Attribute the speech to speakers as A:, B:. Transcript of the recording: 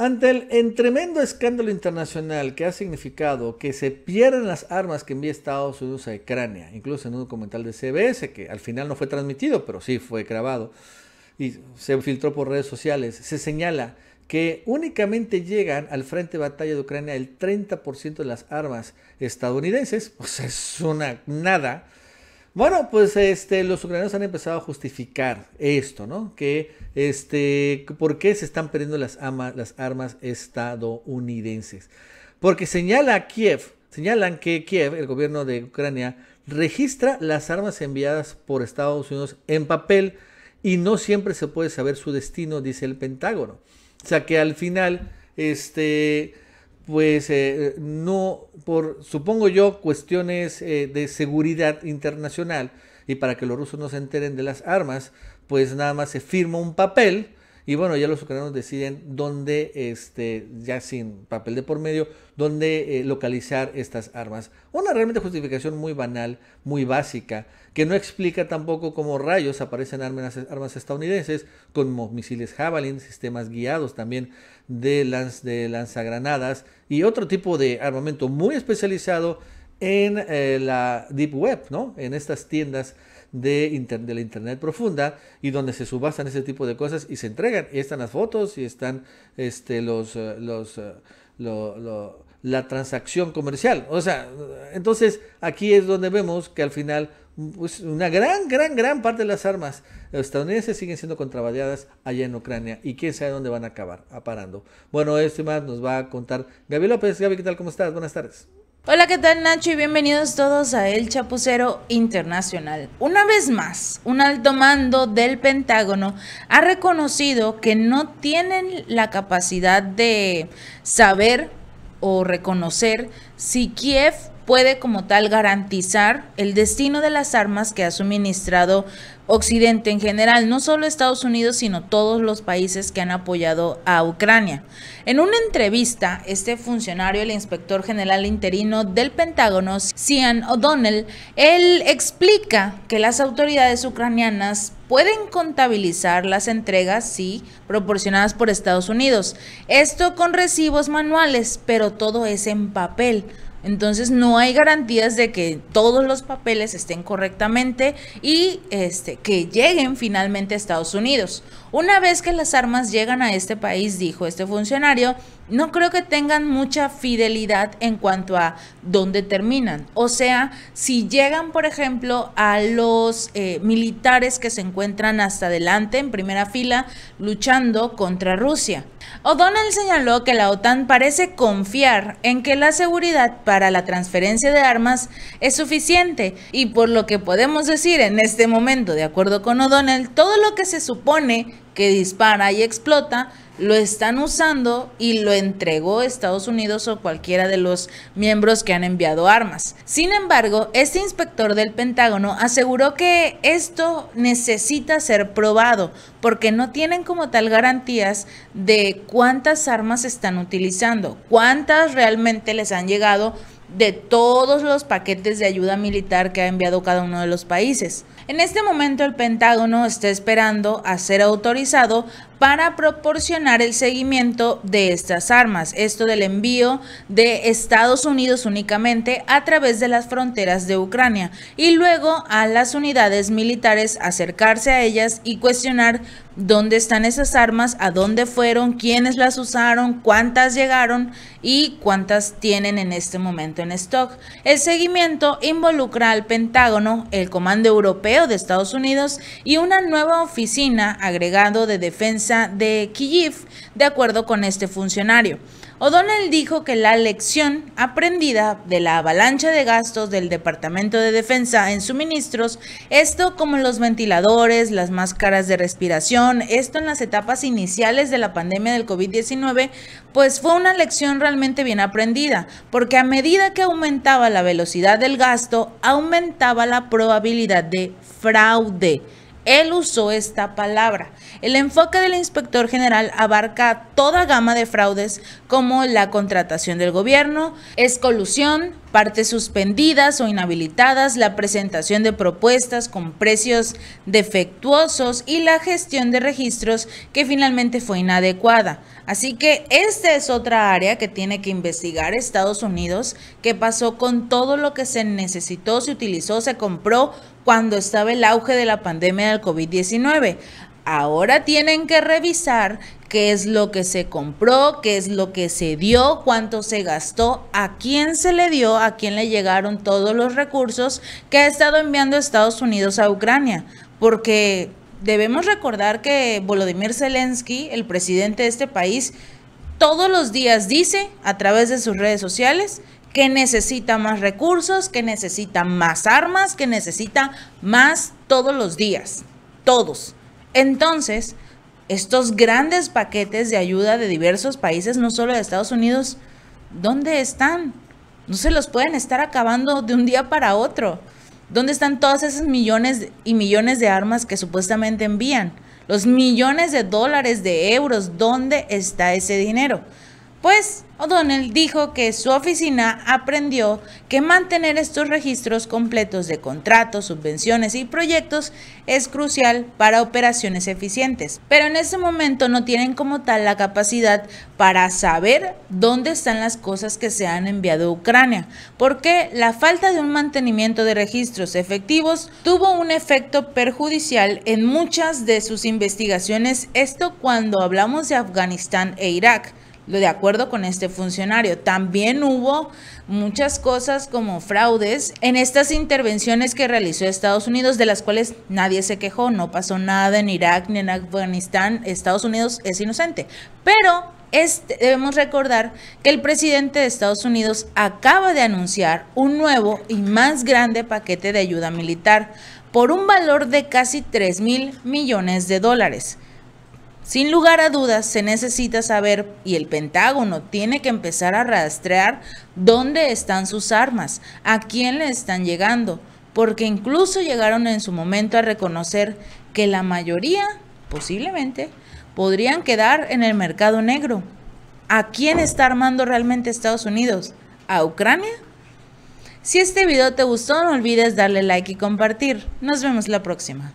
A: Ante el tremendo escándalo internacional que ha significado que se pierdan las armas que envía Estados Unidos a Ucrania, incluso en un documental de CBS que al final no fue transmitido, pero sí fue grabado y se filtró por redes sociales, se señala que únicamente llegan al frente de batalla de Ucrania el 30% de las armas estadounidenses, o sea, es una nada, bueno, pues este, los ucranianos han empezado a justificar esto, ¿no? Que este, ¿por qué se están perdiendo las, las armas estadounidenses? Porque señala a Kiev, señalan que Kiev, el gobierno de Ucrania, registra las armas enviadas por Estados Unidos en papel y no siempre se puede saber su destino, dice el Pentágono. O sea que al final, este pues eh, no, por, supongo yo, cuestiones eh, de seguridad internacional y para que los rusos no se enteren de las armas, pues nada más se firma un papel y bueno, ya los ucranianos deciden dónde, este, ya sin papel de por medio, dónde eh, localizar estas armas. Una realmente justificación muy banal, muy básica, que no explica tampoco cómo rayos aparecen armas, armas estadounidenses, como misiles Javelin, sistemas guiados también de, lanzagranadas y otro tipo de armamento muy especializado en eh, la Deep Web, ¿no? En estas tiendas de, de la Internet profunda y donde se subastan ese tipo de cosas y se entregan. Y están las fotos y están este, los, eh, los, eh, la transacción comercial. O sea, entonces aquí es donde vemos que al final pues, una gran, gran, gran parte de las armas estadounidenses siguen siendo contrabandeadas allá en Ucrania y quién sabe dónde van a acabar aparando. Bueno, esto más nos va a contar Gaby López. Gaby, ¿qué tal? ¿Cómo estás? Buenas tardes.
B: Hola, ¿qué tal Nacho? Y bienvenidos todos a El Chapucero Internacional. Una vez más, un alto mando del Pentágono ha reconocido que no tienen la capacidad de saber o reconocer si Kiev puede como tal garantizar el destino de las armas que ha suministrado Occidente en general, no solo Estados Unidos, sino todos los países que han apoyado a Ucrania. En una entrevista, este funcionario, el inspector general interino del Pentágono, Sean O'Donnell, él explica que las autoridades ucranianas pueden contabilizar las entregas, sí, proporcionadas por Estados Unidos. Esto con recibos manuales, pero todo es en papel. Entonces no hay garantías de que todos los papeles estén correctamente y este, que lleguen finalmente a Estados Unidos. Una vez que las armas llegan a este país, dijo este funcionario, no creo que tengan mucha fidelidad en cuanto a dónde terminan. O sea, si llegan, por ejemplo, a los eh, militares que se encuentran hasta adelante, en primera fila, luchando contra Rusia. O'Donnell señaló que la OTAN parece confiar en que la seguridad para la transferencia de armas es suficiente y por lo que podemos decir en este momento, de acuerdo con O'Donnell, todo lo que se supone que dispara y explota, lo están usando y lo entregó Estados Unidos o cualquiera de los miembros que han enviado armas. Sin embargo, este inspector del Pentágono aseguró que esto necesita ser probado porque no tienen como tal garantías de cuántas armas están utilizando, cuántas realmente les han llegado de todos los paquetes de ayuda militar que ha enviado cada uno de los países. En este momento el Pentágono está esperando a ser autorizado para proporcionar el seguimiento de estas armas, esto del envío de Estados Unidos únicamente a través de las fronteras de Ucrania y luego a las unidades militares acercarse a ellas y cuestionar dónde están esas armas, a dónde fueron, quiénes las usaron, cuántas llegaron y cuántas tienen en este momento en stock. El seguimiento involucra al Pentágono, el Comando Europeo, de Estados Unidos y una nueva oficina agregado de defensa de Kiev, de acuerdo con este funcionario. O'Donnell dijo que la lección aprendida de la avalancha de gastos del Departamento de Defensa en suministros, esto como los ventiladores, las máscaras de respiración, esto en las etapas iniciales de la pandemia del COVID-19, pues fue una lección realmente bien aprendida, porque a medida que aumentaba la velocidad del gasto, aumentaba la probabilidad de fraude. Él usó esta palabra. El enfoque del inspector general abarca toda gama de fraudes como la contratación del gobierno, colusión partes suspendidas o inhabilitadas, la presentación de propuestas con precios defectuosos y la gestión de registros que finalmente fue inadecuada. Así que esta es otra área que tiene que investigar Estados Unidos, qué pasó con todo lo que se necesitó, se utilizó, se compró cuando estaba el auge de la pandemia COVID-19. Ahora tienen que revisar qué es lo que se compró, qué es lo que se dio, cuánto se gastó, a quién se le dio, a quién le llegaron todos los recursos que ha estado enviando Estados Unidos a Ucrania. Porque debemos recordar que Volodymyr Zelensky, el presidente de este país, todos los días dice a través de sus redes sociales que necesita más recursos, que necesita más armas, que necesita más todos los días, todos. Entonces, estos grandes paquetes de ayuda de diversos países, no solo de Estados Unidos, ¿dónde están? No se los pueden estar acabando de un día para otro. ¿Dónde están todos esos millones y millones de armas que supuestamente envían? Los millones de dólares, de euros, ¿dónde está ese dinero? pues O'Donnell dijo que su oficina aprendió que mantener estos registros completos de contratos, subvenciones y proyectos es crucial para operaciones eficientes, pero en ese momento no tienen como tal la capacidad para saber dónde están las cosas que se han enviado a Ucrania, porque la falta de un mantenimiento de registros efectivos tuvo un efecto perjudicial en muchas de sus investigaciones, esto cuando hablamos de Afganistán e Irak de acuerdo con este funcionario. También hubo muchas cosas como fraudes en estas intervenciones que realizó Estados Unidos, de las cuales nadie se quejó, no pasó nada en Irak ni en Afganistán, Estados Unidos es inocente. Pero este, debemos recordar que el presidente de Estados Unidos acaba de anunciar un nuevo y más grande paquete de ayuda militar por un valor de casi 3 mil millones de dólares sin lugar a dudas, se necesita saber y el Pentágono tiene que empezar a rastrear dónde están sus armas, a quién le están llegando, porque incluso llegaron en su momento a reconocer que la mayoría, posiblemente, podrían quedar en el mercado negro. ¿A quién está armando realmente Estados Unidos? ¿A Ucrania? Si este video te gustó, no olvides darle like y compartir. Nos vemos la próxima.